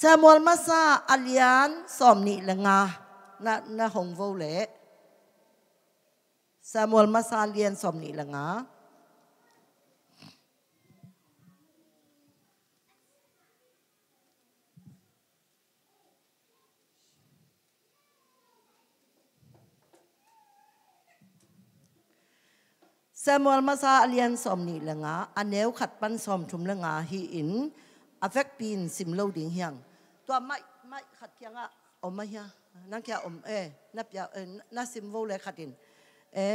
ซามอลมาซาอาลียนสอมนิละงานะนะหงโวเลซามอลมาซาเลียนสอมนิละงาซามอลมาซาเลียนสอมนีละงาอันเนวขัดปั้นสอมชุมละงาฮีอินอาเฟกปีนสิมโลดิงเฮียงตัวไม่ไม่ขัดยังอะอมไม่ฮะนั่งแค่อมเอ้นับยาเอ้นับสิมโลเลยขัดินเอ้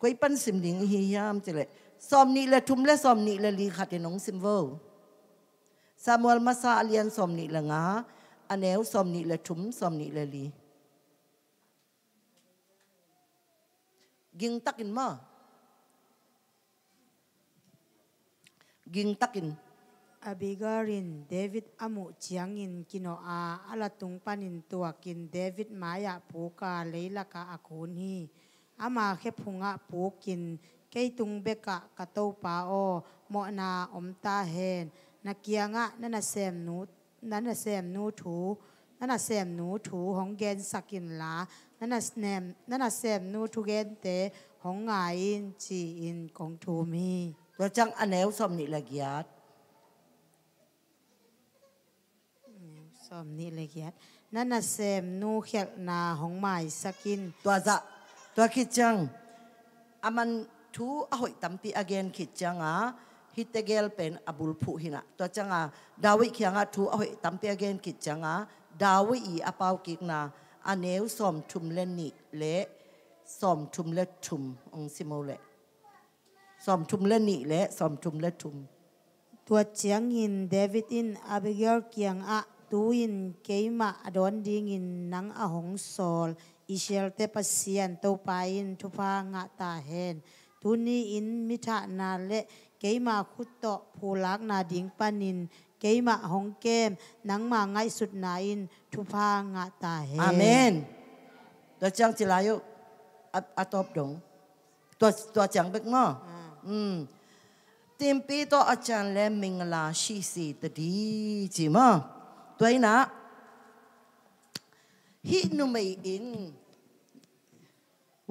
กุยปั้นสิมดิงเฮียมจิเลยสอมนี่ละทุมละสอมนี่ละลีขัดินองสิมโลซามูเอลมาซาเลียนสอมนี่ละงาอันเนลสอมนี่ละทุมสอมนี่ละลียิงตักินมากิงตักิน Abigailin David amu chiangin kino a alatung panin tuakin David maya puka leilaka akun hi ama khepunga pukin keitung beka kato pa o mo na omta hen na kianga na na sem nu na na sem nu thu na na sem nu thu hong gen sakin la na na sem na na sem nu thu gen te hong ngai in chi in kong thu mi ตัวจังอเนวสมนิลกิยัตสมนี่เลยเกียรนั่นน่ะเซมนูเขียนาของใหม่สกินตัวจะตัวคิดจังอามันทูอ่อยตั้มปีอเกนคิดจังอ่ะฮิตเกลเป็นอบุลผู้หินะตัวจังอ่ะดาวิเขียงอ่ะทูอ่อยตั้มปีอเกนคิดจังอ่ะดาวิอีอาเปาวกิกนาอันเอวสมทุมเลนิเละสมทุมเลทุมองซิโมเละสมทุมเลนิเละสมทุมเลทุมตัวเจียงหินเดวิดอินอเบเกลเกียงอ่ะ tu in keima adon ding in nang ahong sol ishel te pasien to pa in tu pa nga ta hen tu ni in mitha na le keima khut to phulak na ding panin keima hong kem nang ma ngai sut na in tu pa nga ta hen amen to chang chilayo atop dong to to chang bek mo um တင်ပေးတော့အကြံလဲမင်္ဂလာရှိစေတည်းကြည်မตัวนะฮินุไม่อิน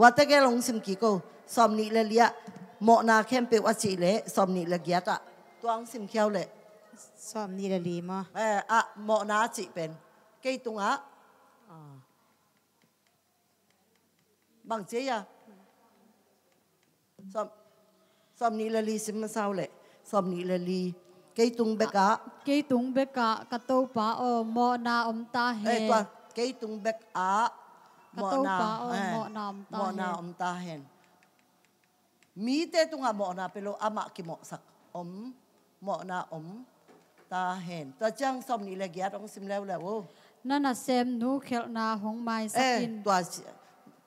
ว่าแต่แกลงสิมกี่ก็สอมนี่เลยเลียหมอนาเข้มเปวจิเละสอมนี่เลยเกียตะตัวอังสิมเขียวเลยสอมนี่เลยลีมอเอออะหมอนาจิเป็นเกยตุงอะบางเจียสอมสอมนี่เลยลีสิมมาเศร้าเลยสอมนี่เลยลี Keitung beka. Keitung beka katopa o mo na om ta he. Eh tuan keitung beka mo na mo na om ta mo na om ta hen. Mi te tunga mo na pelo ama ki mo sak om mo na om ta hen. Ta chang som ni le gya rong sim lew lew. Na na sem nu khel na hong mai sakin. Eh tua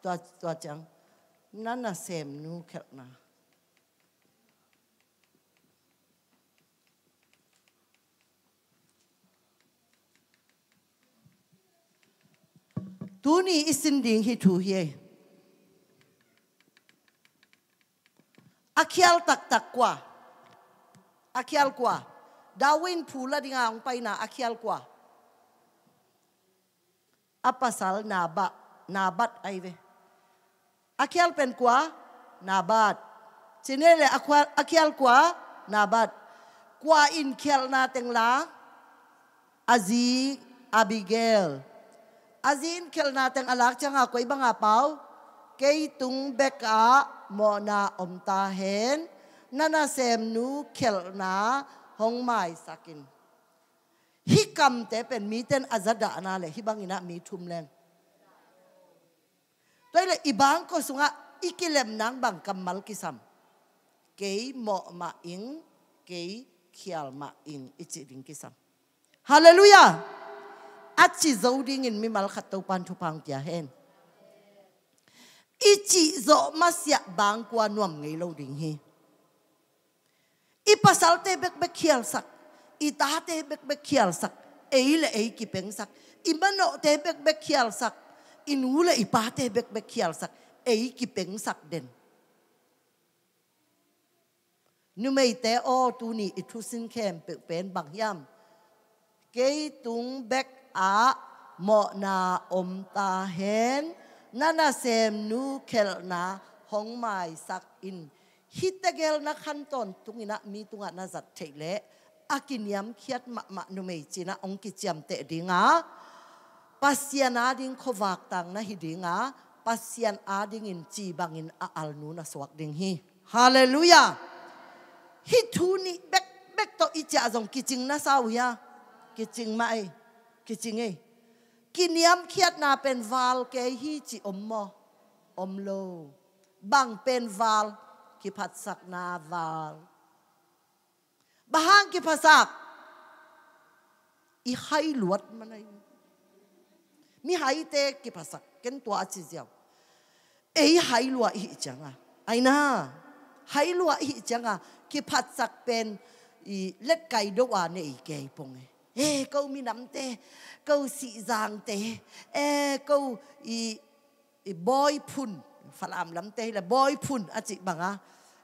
tua tua chang. Na na sem nu khel na. Duni isin ding Akial tak tak kwa. Akial kwa. Dawin pula di ngang paina akial kwa. Apa sal naba. Nabat aive. Akial pen kwa. Nabat. Sinele akial kwa. Nabat. Kwa in kial na la. Aziz Abigail. azin kelna teng alak changa koi banga pau kei tung beka mo na om ta hen nana sem nu kelna hong mai sakin hi kam te pen mi ten azada na le hi bangina mi thum leng toi le ibang ko sunga ikilem nang bang kamal kisam kei mo ma ing kei khial ma ing ichi ring kisam hallelujah chỉ zo ding in mi mal khát to pan thu pang tia hen ichi mà masya bang qua nuông ngei lâu ding hi i pasal te bek bek khial sak i ta te bek bek khial sak ei le ei ki peng sak i mano te bek bek khial sak i nu le i pa te bek bek khial sak ei ki peng sak den nu mei te o tu ni i thu sin khem pe pen bang yam ke tung bek a mo na om ta hen nana sem nu kel na hong mai sak in hitagel na khanton tungina mi tunga na zat theile akiniam khiat ma ma nu mei china ong ki chiam te dinga pasiana ding khowak tang na hidinga pasian ading in chi bang in a al nu na swak ding hi hallelujah hi thu ni bek bek to icha zong kiching na sau ya kiching mai กิจิงไงกินยำเคียดนาเป็นวาลเกฮีจิอมมออมโลบางเป็นวาลกิพัสสักนาวาลบางกิพัสสักอีไฮลวดมันไงมีไฮเตกิพัสสักกันตัวอาจิเจียวเอ้ไฮลวดอีจังอะไอ้น่าไฮลวดอีจังอะกิพัสสักเป็นอีเล็กไก่ดวานเอเกยปงเอ Ê, câu mi nắm te câu xị giang te e câu i i boy phun phải làm lắm te là boy phun à chị bằng à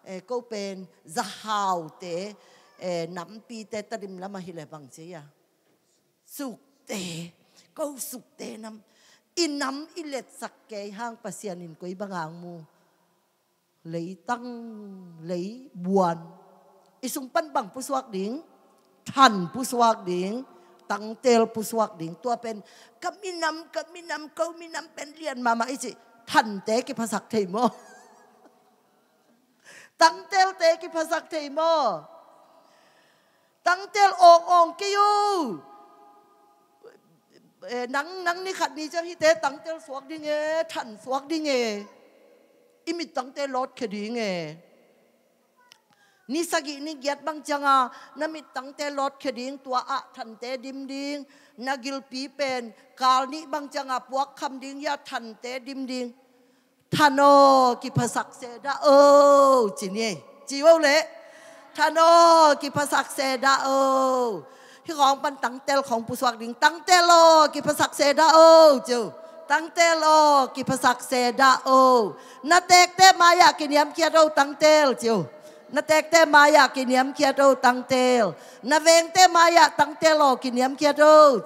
e câu pen zahao te e nắm pi te ta rim lắm hi là bằng chị à suk te câu suk te nắm in nắm in lệ sắc cái hang pasian in quấy bằng hàng mu lấy tăng lấy buồn isung pan bang puswak ding ท่านผู้สวักดิงตั้งเตลผู้สวักดิงตัวเป็นก็มีนำก็มีนำก็มีนำเป็นเรียนมามาไอสิท่านเตกิภาษาไทยโงตั้งเตลเตกิภาษาไทยโงตั้งเตลองกองกิยูนังนังนี่ขัดนี้เจ้าฮิเตตั้งเตลสวักดิงเอท่านสวักดิงเออิมิตตั้งเตลรถคดีเงนิสกินิเกียรติบางจังานมิตั้งเตลอดขดิงตัวอะทันเตดิมดิงนากิลปีเป็นกาลนี้บางจังาพวกคำดิงยาทันเตดิมดิงทานโอกิภาษาเซดาเออจีนี่จีวเละทานโอกิภาษาเซดาเออที่ของปันตั้งเตลของปุสวักดิงตั้งเตลโอกิภาษาเซดาเออจูตั้งเตลโอกิภาษาเซดาเอนาเตกเตมายากินยามเกียรติตั้งเตลจิว na tek te maya ki niam kia do tang tel na veng te maya tang telo ki niam kia do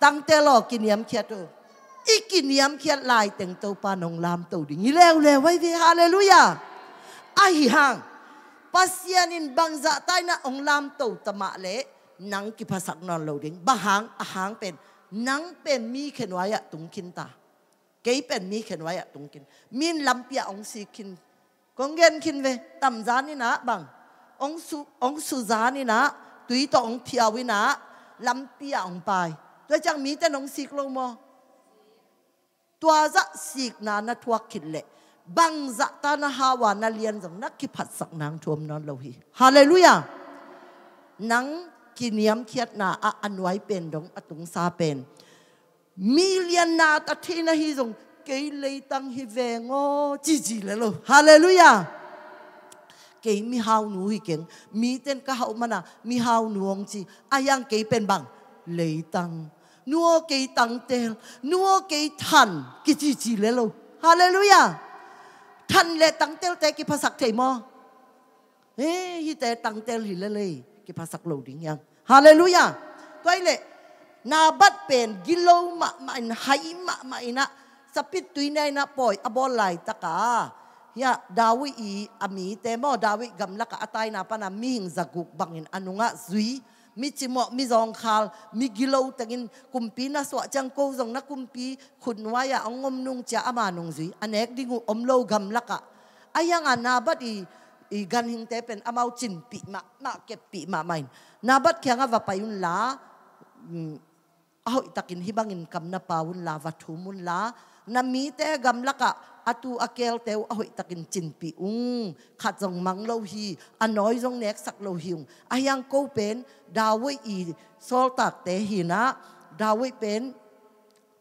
tang telo ki niam kia do อีกินยำเคียดลายแต่งเต้าปานองลามเต้าดิ่งเลวเลวไว้ดีฮาเลลูยาอาหิฮังปัสยานินบังจกใต้นาองลามเต้าตมะเละนังกิภาษกนอนเราดิ่งบะหังอาหังเป็นนังเป็นมีเขนวายะตุงกินตา เกยเป็นมีเขนวายะตุงกิน มีนลำเปียองสีกินกองเงินขึ้นไปต่ำจานี่นะบัง องสุองสุจานี่นะตุยตอองเทียววินาลำเตีอ่องไปตัวจังมีแต่น้องสิกลงมอ ตัวจะสิกนานะทวักขิดเละบังจะตานาฮาวานะเรียนสงนักขิพัดสักนางทวมนอนเลาหีฮาเลลูยานังกินียมเคียดนา อันไว้เป็นดงอตุงซาเป็น มีเลียนนาตัะทีนะฮีสง cái lê tăng hi về ngô chỉ chỉ là lo hallelujah cái mi hao nu hi kiến mi tên cả hậu mà na mi hao nu ông chỉ ai ăn cái bên bằng lê tăng nua cái tăng tên nua cái thần cái chỉ chỉ là lô hallelujah thần lê tăng tên tại cái phát sắc thầy mò ê hi tế tăng tên hi lệ lệ cái phát sắc lâu đỉnh yang hallelujah tôi lệ na bắt bền gilo mà mà hãy mà mà ina chapit tuinai na poi abol lai taka ya dawi i ami te mo dawi gamla ka atai na pana mi hing zaguk bangin anunga zui mi chimo mi zong khal mi gilo tangin kumpi na so chang ko zong na kumpi khunwa ya angom nung cha ama nung zui anek dingu omlo gamla ka ayang anabat i i gan hing te pen amau chin pi ma ma ke pi ma main na bat nabat khyang va payun la mm, ahoi takin hibangin na paun la vathum mun la nami te gam laka atu akel teu ahoi takin chinpi ung khat jong mang lo hi anoi jong nek sak lo hiung ayang ko pen dawai i sol tak te hi na dawai pen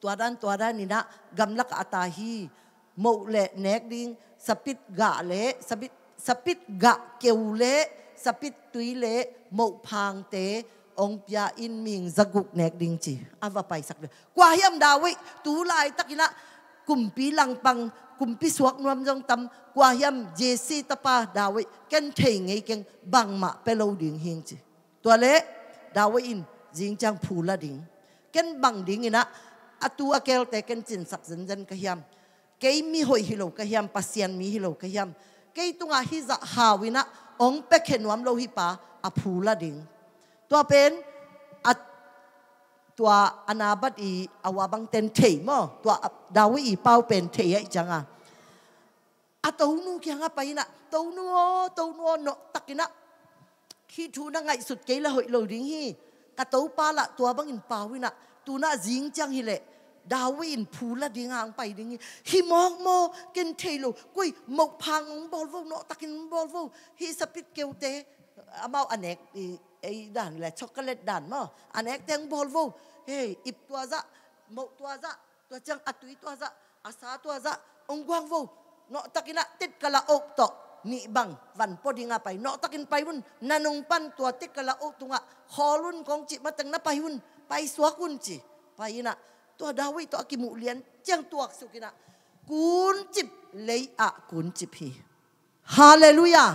tuaran tuaran ni na gam laka ata hi mo le nek ding sapit ga le sapit sapit ga keu le sapit tui le mo phang te องพยาอินมิงสกุกแนกดิงจีอาวไปสักเดือกว่าเฮียมดาวิตูลายตักินะกุมพีลังปังกุมพีสวกนวมจงตำกว่ายำเยซีตปาดาวิเกันเทงไงกังบังมาเปโลดิงเฮงจีตัวเลดาวิอินยิงจังผูละดิงเกนบังดิงอินะอัตัวเกลเตเกนจินสักจันจันกะยำเกยมีหอยฮิโลกะยำปัสยันมีฮิโลกะยำเกยตุงอาฮิจักฮาวินะองเปกเห็นวมโลหิปาอภูละดิงตัวเป็นอัตัวอนาบัติอาวาบังเต็นเทมอตัวดาวิเป้าเป็นเทยจังอ่ะอะตัวนู้กี่งไปนะตัวนู้ตัวนู้นตักนะคิดทูนังไงสุดเกล้าหอยโลดิ้งฮีกะตัวป้าละตัวบังอินเป้าวินะตัวน่ะจิงจังฮิเละดาวินผูละดีงางไปดิ้งฮีฮิมองโมกินเทโลกุยหมกพังบอลวูเนาะตักินบอลวูฮีสปิดเกลเตอาเมาอันเอกไอ้ด่านแหละช็อกโกแลตด่านมั้งอันเอกแตงบอลวูเฮ้ยอิบตัวซะหมกตัวซะตัวจังอตุยตัวซะอาสาตัวซะองกวางวูนาะตักินะติดกะละอกตอนี่บังวันพอดีงาไปนาตักินไปวุ่นนันงปั้นตัวติดกะละอกตุงะคอรุ่นของจิมาตังนะไปวุ่นไปสวกุนจิไปนะตัวดาวิตัวกิมุเลียนเจียงตัวสุกินะกุนจิบเลยอะกุนจิบฮีฮาเลลูยา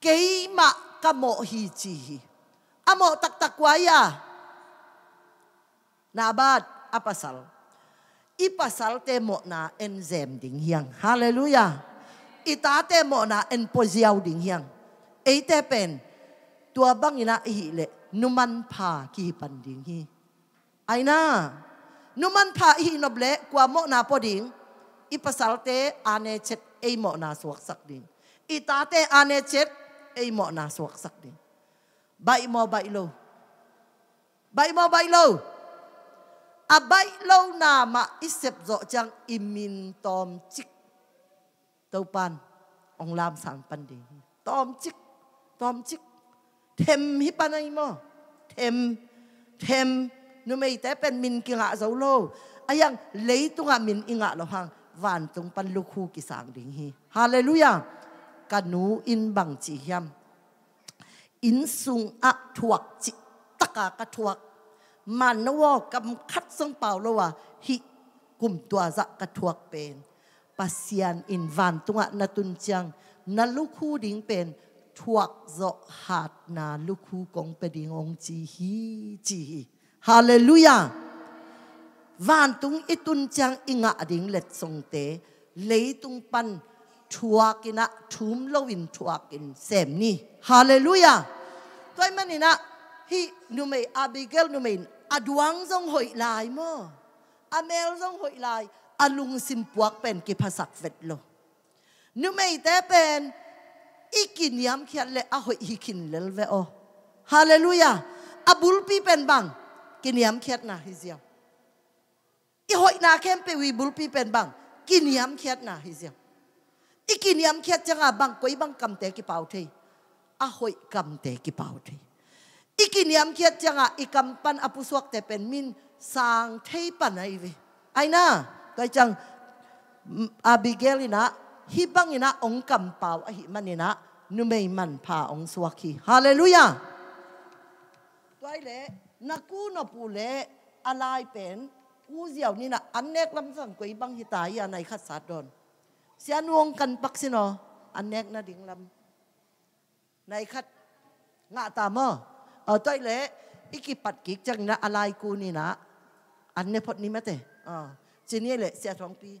keima kamo hiji. Amo tak takwaya. Nabat apa sal? Ipasal temo na enzem ding hiang. Haleluya. Ita temo na poziau ding hiang. Eite pen. Tua bang ina ihile. Numan pa kihipan ding hi. Aina. Numan pa ihinoble. noble kwa mo na po ding. Ipasal te ane chet emo na suwak sak ding. Ita te ane chet ei mo na suak sak ding. Bai mo bai lo. Bai mo bai lo. A bai lo na ma isep zo chang imin tom chik. Tâu pan. Ông làm sản pan ding. Tom chik. Tom chik. Thêm hi pan ấy mo. Thêm. Thêm. nó mày te pen min ki ngạ dấu ai Ayang à, lấy tu ngạ min i ngạ lo hang. Vàn tung pan lu khu ki sang ding hi. Hallelujah. กันูอินบังจีฮัมอินสุงอัทวักจิตกากะถวกมันนวกำคัดสงเปล่าละว่ฮิกุมตัวสะกะถวกเป็นปัสยานอินวันตุงะนตุนจังนลูกคู่ดิงเป็นทวักโจหัดนาลูกคู่กงเปดิงองจีฮีจีฮีฮาเลลูยาวันตุงอิตุนจังอิงะดิงเล็ดสงเตเลยตุงปันทัวกินะทุมโลวินทัวกินเซมนี่ฮาเลลูยาตัวมันนี่นะฮีนูเมอาบิเกลนูเมนอดวังซงหอยลายมออเมลซงหอยลายอลุงซิมปวกเป็นกิภาษาเวทโลนูเมแต่เป็นอีกินยามเขียนเลอหอยฮิกินเลลเวอฮาเลลูยาอบุลปีเป็นบังกินยามเขียนนะฮิเซียวอีหอยนาเข้มไปวีบุลปีเป็นบังกินยามเขียนนะฮิเซียวอีกนิยมแค่จังอาบังกวยบังกัำเตกิเป่าทีอาหอยกัำเตกิเป่าทีอีกนิยมแค่จังอาอีกำปันอปุสวกแต่เป็นมินสางเทปันไอวิไอ้น่าก็จังอาบิเกลินะฮิบังินะองกัเป่าอะฮิมันินะนุเมมันพาองสวกีฮาเลลูยาตัวเล่นักูนปูเลอะไรเป็นกูเจียวนี่นะอันเนกลำสังกวยบังฮิตายาในขัสสัดดอน si anuong kan pak sino anek na ding lam nai khat nga ta mo ở tay lệ iki pat kik chang na alai ku ni na an ne phot ni mate à chỉ ni lệ sẽ thong pi